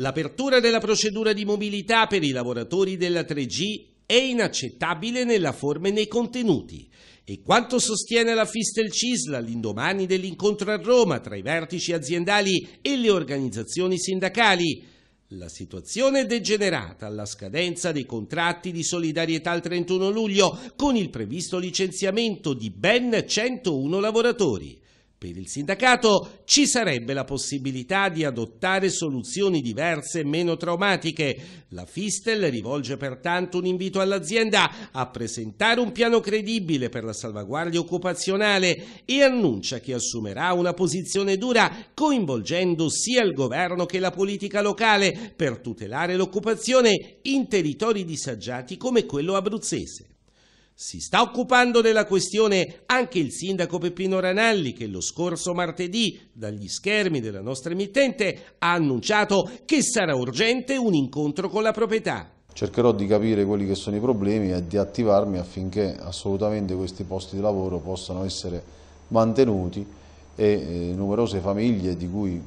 L'apertura della procedura di mobilità per i lavoratori della 3G è inaccettabile nella forma e nei contenuti e quanto sostiene la Fistel Cisla l'indomani dell'incontro a Roma tra i vertici aziendali e le organizzazioni sindacali. La situazione è degenerata alla scadenza dei contratti di solidarietà il 31 luglio con il previsto licenziamento di ben 101 lavoratori. Per il sindacato ci sarebbe la possibilità di adottare soluzioni diverse e meno traumatiche. La Fistel rivolge pertanto un invito all'azienda a presentare un piano credibile per la salvaguardia occupazionale e annuncia che assumerà una posizione dura coinvolgendo sia il governo che la politica locale per tutelare l'occupazione in territori disagiati come quello abruzzese. Si sta occupando della questione anche il sindaco Peppino Ranalli che lo scorso martedì dagli schermi della nostra emittente ha annunciato che sarà urgente un incontro con la proprietà. Cercherò di capire quelli che sono i problemi e di attivarmi affinché assolutamente questi posti di lavoro possano essere mantenuti e eh, numerose famiglie di cui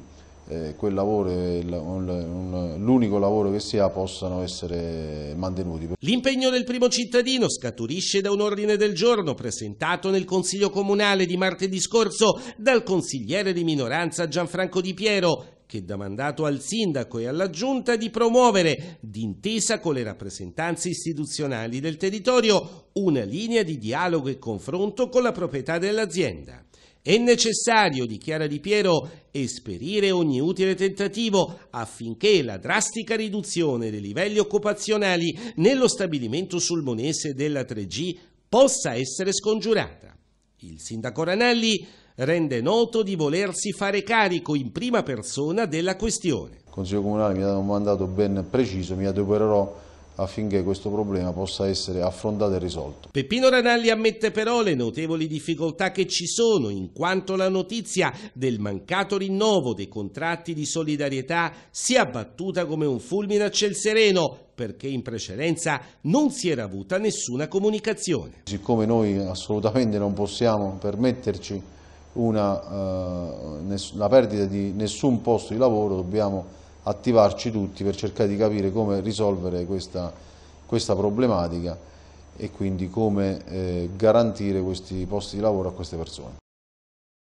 eh, quel lavoro è un l'unico lavoro che sia possano essere mantenuti. L'impegno del primo cittadino scaturisce da un ordine del giorno presentato nel Consiglio Comunale di martedì scorso dal consigliere di minoranza Gianfranco Di Piero, che dà mandato al sindaco e alla giunta di promuovere, d'intesa con le rappresentanze istituzionali del territorio, una linea di dialogo e confronto con la proprietà dell'azienda. È necessario, dichiara Di Piero, esperire ogni utile tentativo affinché la drastica riduzione dei livelli occupazionali nello stabilimento sulmonese della 3G possa essere scongiurata. Il sindaco Ranelli rende noto di volersi fare carico in prima persona della questione. Il Consiglio Comunale mi ha dato un mandato ben preciso, mi adopererò affinché questo problema possa essere affrontato e risolto. Peppino Ranalli ammette però le notevoli difficoltà che ci sono in quanto la notizia del mancato rinnovo dei contratti di solidarietà si è abbattuta come un fulmine a ciel sereno perché in precedenza non si era avuta nessuna comunicazione. Siccome noi assolutamente non possiamo permetterci una, eh, la perdita di nessun posto di lavoro, dobbiamo attivarci tutti per cercare di capire come risolvere questa, questa problematica e quindi come eh, garantire questi posti di lavoro a queste persone.